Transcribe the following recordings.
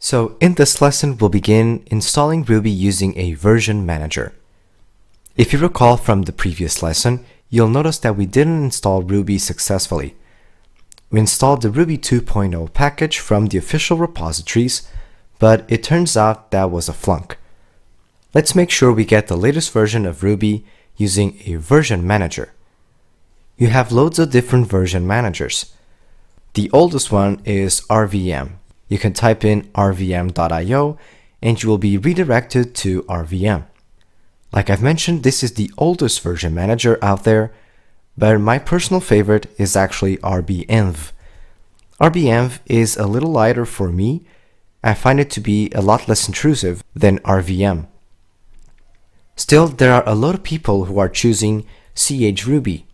So in this lesson, we'll begin installing Ruby using a version manager. If you recall from the previous lesson, you'll notice that we didn't install Ruby successfully. We installed the Ruby 2.0 package from the official repositories, but it turns out that was a flunk. Let's make sure we get the latest version of Ruby using a version manager. You have loads of different version managers. The oldest one is RVM, you can type in rvm.io and you will be redirected to RVM. Like I've mentioned, this is the oldest version manager out there, but my personal favorite is actually RBEnv. RBEnv is a little lighter for me. I find it to be a lot less intrusive than RVM. Still, there are a lot of people who are choosing CHRuby.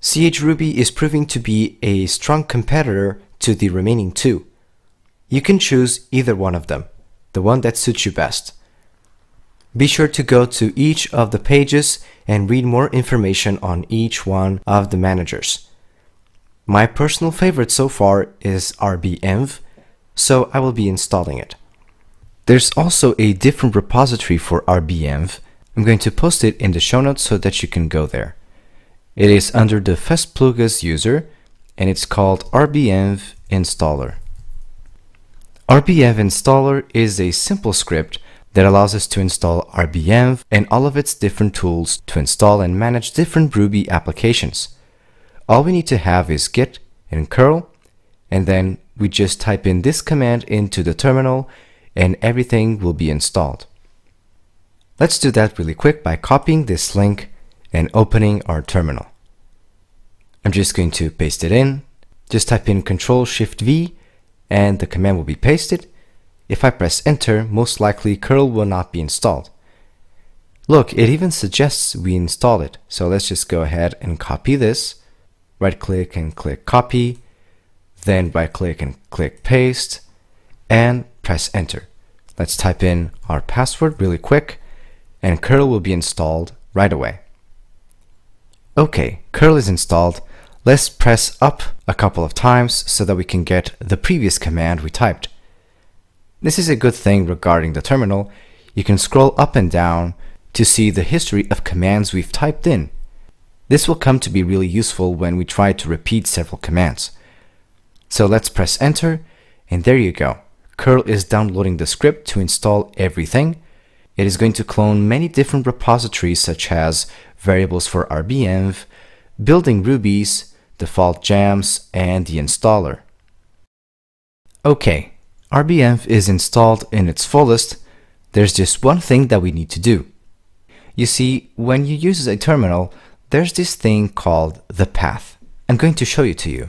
CHRuby is proving to be a strong competitor to the remaining two. You can choose either one of them, the one that suits you best. Be sure to go to each of the pages and read more information on each one of the managers. My personal favorite so far is RBEnv, so I will be installing it. There's also a different repository for RBEnv. I'm going to post it in the show notes so that you can go there. It is under the Festplugas user and it's called RBEnv installer. RBF installer is a simple script that allows us to install RBF and all of its different tools to install and manage different Ruby applications. All we need to have is git and curl, and then we just type in this command into the terminal and everything will be installed. Let's do that really quick by copying this link and opening our terminal. I'm just going to paste it in. Just type in Control Shift V and the command will be pasted. If I press enter, most likely curl will not be installed. Look, it even suggests we install it. So let's just go ahead and copy this. Right click and click copy. Then right click and click paste and press enter. Let's type in our password really quick and curl will be installed right away. Okay, curl is installed. Let's press up a couple of times so that we can get the previous command we typed. This is a good thing regarding the terminal. You can scroll up and down to see the history of commands we've typed in. This will come to be really useful when we try to repeat several commands. So let's press enter and there you go. curl is downloading the script to install everything. It is going to clone many different repositories such as variables for RBENV, building rubies, default jams, and the installer. Okay, RBEnv is installed in its fullest, there's just one thing that we need to do. You see, when you use a terminal, there's this thing called the path. I'm going to show it to you.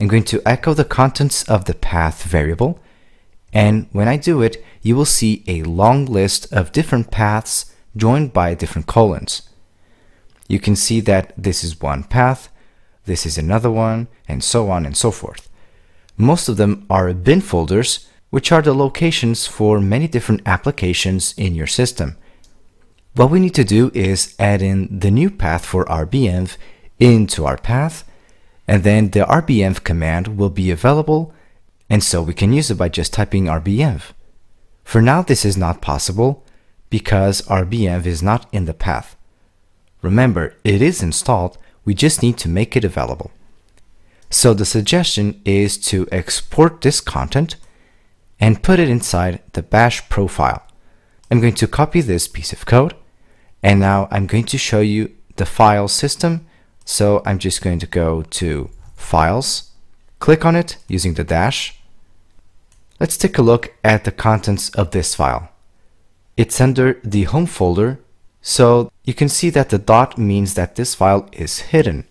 I'm going to echo the contents of the path variable, and when I do it, you will see a long list of different paths joined by different colons. You can see that this is one path, this is another one, and so on and so forth. Most of them are bin folders, which are the locations for many different applications in your system. What we need to do is add in the new path for rbenv into our path, and then the rbenv command will be available, and so we can use it by just typing rbenv. For now, this is not possible because rbenv is not in the path. Remember, it is installed, we just need to make it available. So the suggestion is to export this content and put it inside the bash profile. I'm going to copy this piece of code and now I'm going to show you the file system. So I'm just going to go to files, click on it using the dash. Let's take a look at the contents of this file. It's under the home folder, so you can see that the dot means that this file is hidden.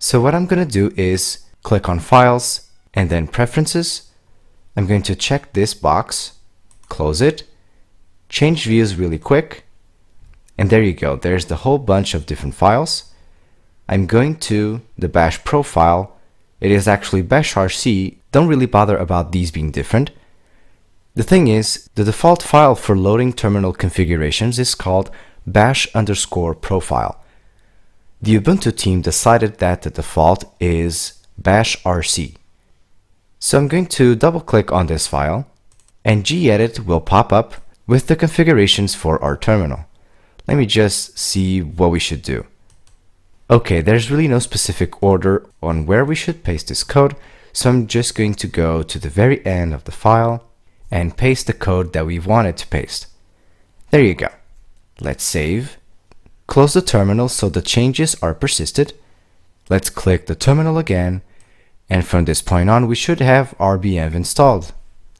So what I'm going to do is click on Files and then Preferences. I'm going to check this box, close it, change views really quick, and there you go. There's the whole bunch of different files. I'm going to the bash profile. It is actually bash rc. Don't really bother about these being different. The thing is, the default file for loading terminal configurations is called bash underscore profile. The Ubuntu team decided that the default is bash rc. So I'm going to double click on this file and gedit will pop up with the configurations for our terminal. Let me just see what we should do. Okay, there's really no specific order on where we should paste this code, so I'm just going to go to the very end of the file and paste the code that we wanted to paste. There you go. Let's save. Close the terminal so the changes are persisted. Let's click the terminal again. And from this point on, we should have RBEnv installed.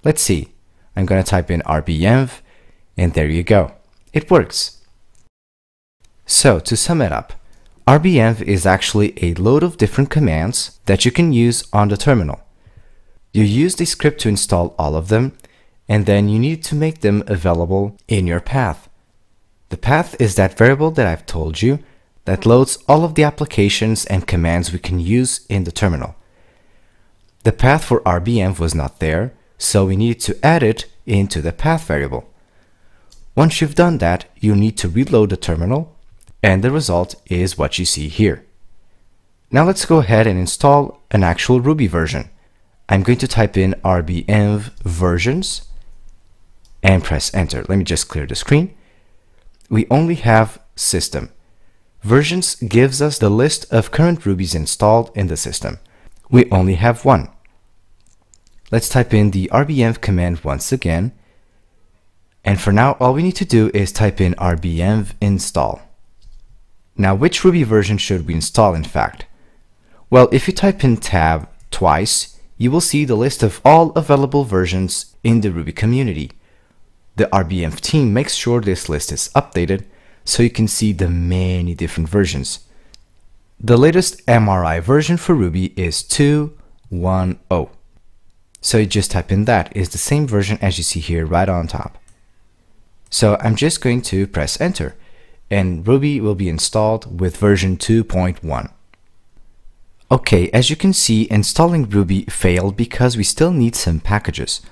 Let's see. I'm going to type in RBEnv and there you go. It works. So to sum it up, RBEnv is actually a load of different commands that you can use on the terminal. You use the script to install all of them, and then you need to make them available in your path. The path is that variable that I've told you that loads all of the applications and commands we can use in the terminal. The path for RBM was not there, so we need to add it into the path variable. Once you've done that, you need to reload the terminal, and the result is what you see here. Now let's go ahead and install an actual Ruby version. I'm going to type in RBM versions and press enter. Let me just clear the screen we only have system. Versions gives us the list of current Rubies installed in the system. We only have one. Let's type in the RBM command once again. And for now, all we need to do is type in RBM install. Now, which Ruby version should we install in fact? Well, if you type in tab twice, you will see the list of all available versions in the Ruby community. The RBMF team makes sure this list is updated so you can see the many different versions. The latest MRI version for Ruby is 2.1.0. So you just type in that, it's the same version as you see here right on top. So I'm just going to press enter and Ruby will be installed with version 2.1. Okay, as you can see, installing Ruby failed because we still need some packages.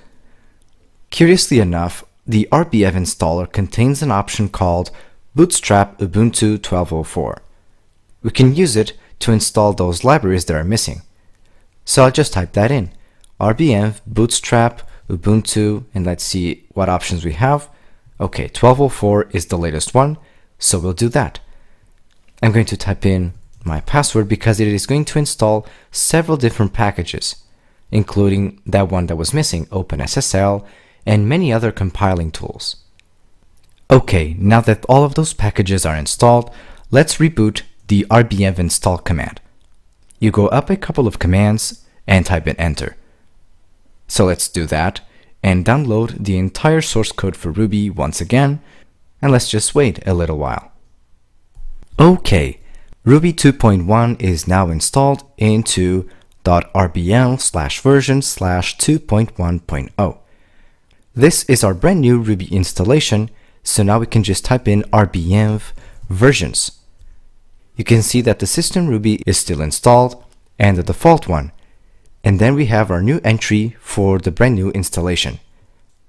Curiously enough, the RBF installer contains an option called Bootstrap Ubuntu 12.04. We can use it to install those libraries that are missing. So I'll just type that in, RBF bootstrap Ubuntu, and let's see what options we have. Okay, 12.04 is the latest one, so we'll do that. I'm going to type in my password because it is going to install several different packages, including that one that was missing, OpenSSL, and many other compiling tools. Okay, now that all of those packages are installed, let's reboot the rbm install command. You go up a couple of commands and type in enter. So let's do that and download the entire source code for Ruby once again, and let's just wait a little while. Okay, Ruby 2.1 is now installed into .rbm slash version slash 2.1.0. This is our brand new Ruby installation, so now we can just type in rbenv versions. You can see that the system Ruby is still installed and the default one. And then we have our new entry for the brand new installation.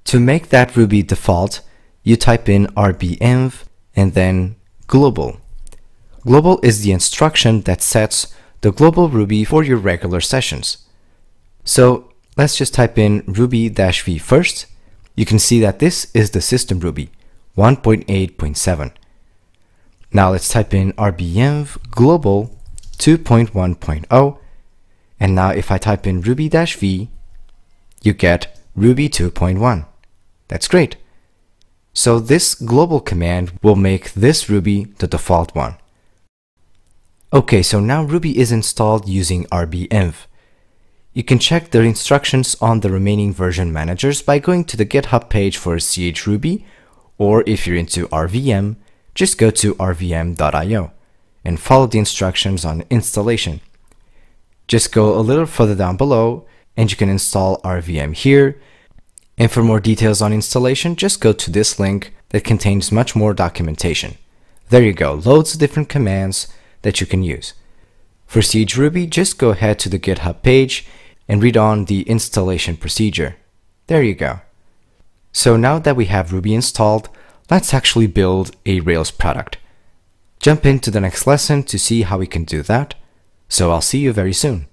To make that Ruby default, you type in rbenv and then global. Global is the instruction that sets the global Ruby for your regular sessions. So let's just type in ruby-v first you can see that this is the system Ruby 1.8.7. Now let's type in RBEnv global 2.1.0 and now if I type in ruby-v you get Ruby 2.1. That's great. So this global command will make this Ruby the default one. Okay, so now Ruby is installed using RBEnv. You can check the instructions on the remaining version managers by going to the GitHub page for chruby, or if you're into RVM, just go to rvm.io and follow the instructions on installation. Just go a little further down below and you can install RVM here. And for more details on installation, just go to this link that contains much more documentation. There you go, loads of different commands that you can use. For Siege Ruby, just go ahead to the GitHub page and read on the installation procedure. There you go. So now that we have Ruby installed, let's actually build a Rails product. Jump into the next lesson to see how we can do that. So I'll see you very soon.